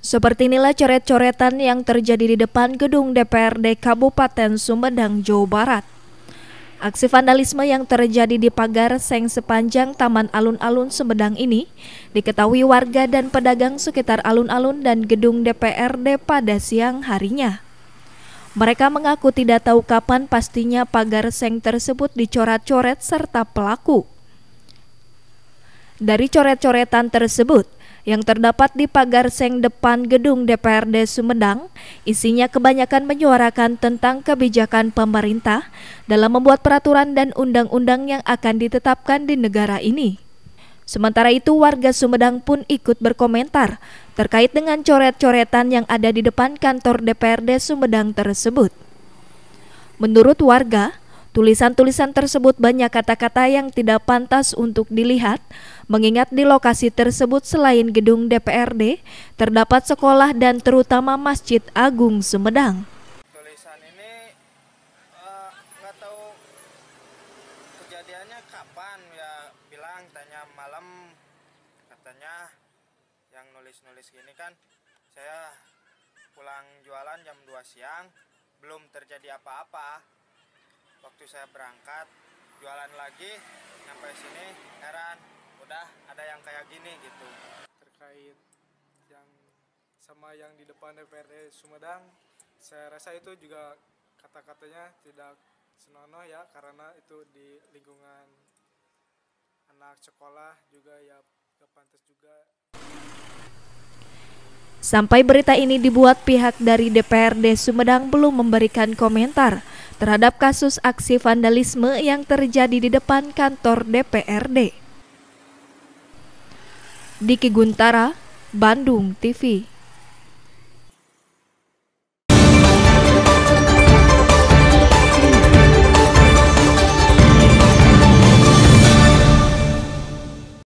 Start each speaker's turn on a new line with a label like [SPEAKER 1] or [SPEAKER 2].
[SPEAKER 1] Seperti inilah coret-coretan yang terjadi di depan gedung DPRD Kabupaten Sumedang, Jawa Barat. Aksi vandalisme yang terjadi di pagar seng sepanjang Taman Alun-Alun Sumedang ini diketahui warga dan pedagang sekitar alun-alun dan gedung DPRD pada siang harinya. Mereka mengaku tidak tahu kapan pastinya pagar seng tersebut dicoret-coret serta pelaku. Dari coret-coretan tersebut, yang terdapat di pagar seng depan gedung DPRD Sumedang isinya kebanyakan menyuarakan tentang kebijakan pemerintah dalam membuat peraturan dan undang-undang yang akan ditetapkan di negara ini. Sementara itu warga Sumedang pun ikut berkomentar terkait dengan coret-coretan yang ada di depan kantor DPRD Sumedang tersebut. Menurut warga, Tulisan-tulisan tersebut banyak kata-kata yang tidak pantas untuk dilihat, mengingat di lokasi tersebut selain gedung DPRD, terdapat sekolah dan terutama Masjid Agung Sumedang. Tulisan ini eh, nggak uh, tahu kejadiannya
[SPEAKER 2] kapan ya bilang tanya malam katanya yang nulis-nulis gini kan saya pulang jualan jam 2 siang belum terjadi apa-apa waktu saya berangkat jualan lagi sampai sini heran udah ada yang kayak gini gitu
[SPEAKER 3] terkait yang sama yang di depan DPRD Sumedang saya rasa itu juga kata-katanya tidak senonoh ya karena itu di lingkungan anak sekolah juga ya
[SPEAKER 1] gak pantas juga Sampai berita ini dibuat pihak dari DPRD Sumedang belum memberikan komentar terhadap kasus aksi vandalisme yang terjadi di depan kantor DPRD. Diki Guntara, Bandung TV